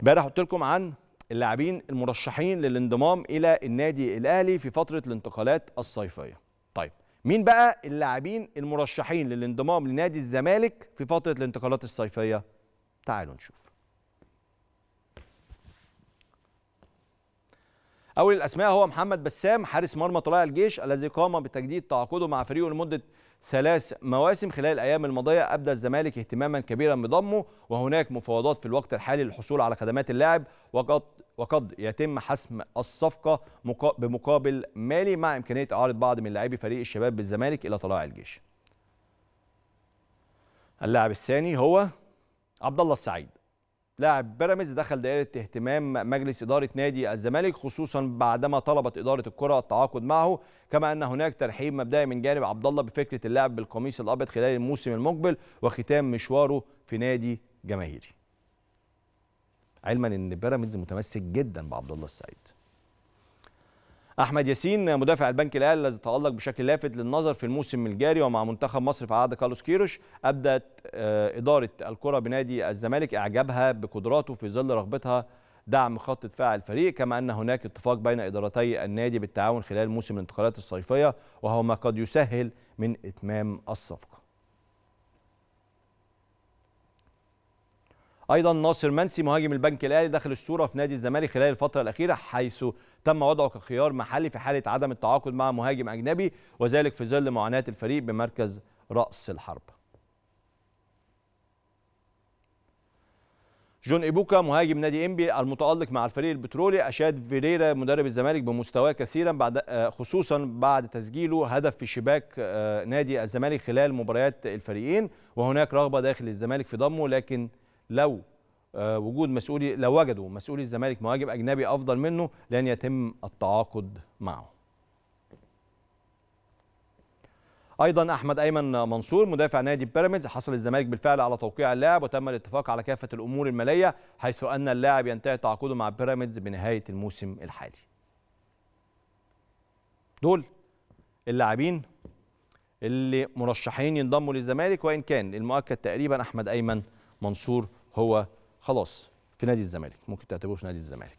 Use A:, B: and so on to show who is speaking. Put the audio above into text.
A: امبارح قلت لكم عن اللاعبين المرشحين للانضمام الى النادي الاهلي في فتره الانتقالات الصيفيه طيب مين بقى اللاعبين المرشحين للانضمام لنادي الزمالك في فتره الانتقالات الصيفيه تعالوا نشوف أول الأسماء هو محمد بسام حارس مرمى طلائع الجيش الذي قام بتجديد تعاقده مع فريقه لمدة ثلاث مواسم خلال الأيام الماضية أبدى الزمالك اهتماما كبيرا بضمه وهناك مفاوضات في الوقت الحالي للحصول على خدمات اللاعب وقد وقد يتم حسم الصفقة بمقابل مالي مع إمكانية إعارة بعض من لاعبي فريق الشباب بالزمالك إلى طلائع الجيش. اللاعب الثاني هو عبد الله السعيد لاعب بيراميدز دخل دائره اهتمام مجلس اداره نادي الزمالك خصوصا بعدما طلبت اداره الكره التعاقد معه كما ان هناك ترحيب مبدئي من جانب عبد الله بفكره اللعب بالقميص الابيض خلال الموسم المقبل وختام مشواره في نادي جماهيري علما ان بيراميدز متمسك جدا بعبد الله السعيد احمد ياسين مدافع البنك الاهلي الذي تالق بشكل لافت للنظر في الموسم الجاري ومع منتخب مصر في عهد كارلوس كيروش ابدت آه، اداره الكره بنادي الزمالك اعجابها بقدراته في ظل رغبتها دعم خط دفاع الفريق كما ان هناك اتفاق بين ادارتي النادي بالتعاون خلال موسم الانتقالات الصيفيه وهو ما قد يسهل من اتمام الصفقه ايضا ناصر منسي مهاجم البنك الاهلي دخل الصوره في نادي الزمالك خلال الفتره الاخيره حيث تم وضعه كخيار محلي في حاله عدم التعاقد مع مهاجم اجنبي وذلك في ظل معاناه الفريق بمركز راس الحرب جون ايبوكا مهاجم نادي انبي المتالق مع الفريق البترولي اشاد فيريرا مدرب الزمالك بمستواه كثيرا بعد آه، خصوصا بعد تسجيله هدف في شباك آه، نادي الزمالك خلال مباريات الفريقين وهناك رغبه داخل الزمالك في ضمه لكن لو آه، وجود مسؤولي لو وجدوا مسؤولي الزمالك مهاجم اجنبي افضل منه لن يتم التعاقد معه. ايضا احمد ايمن منصور مدافع نادي بيراميدز حصل الزمالك بالفعل على توقيع اللاعب وتم الاتفاق على كافه الامور الماليه حيث ان اللاعب ينتهي تعاقده مع بيراميدز بنهايه الموسم الحالي. دول اللاعبين اللي مرشحين ينضموا للزمالك وان كان المؤكد تقريبا احمد ايمن منصور هو خلاص في نادي الزمالك ممكن تعتبره في نادي الزمالك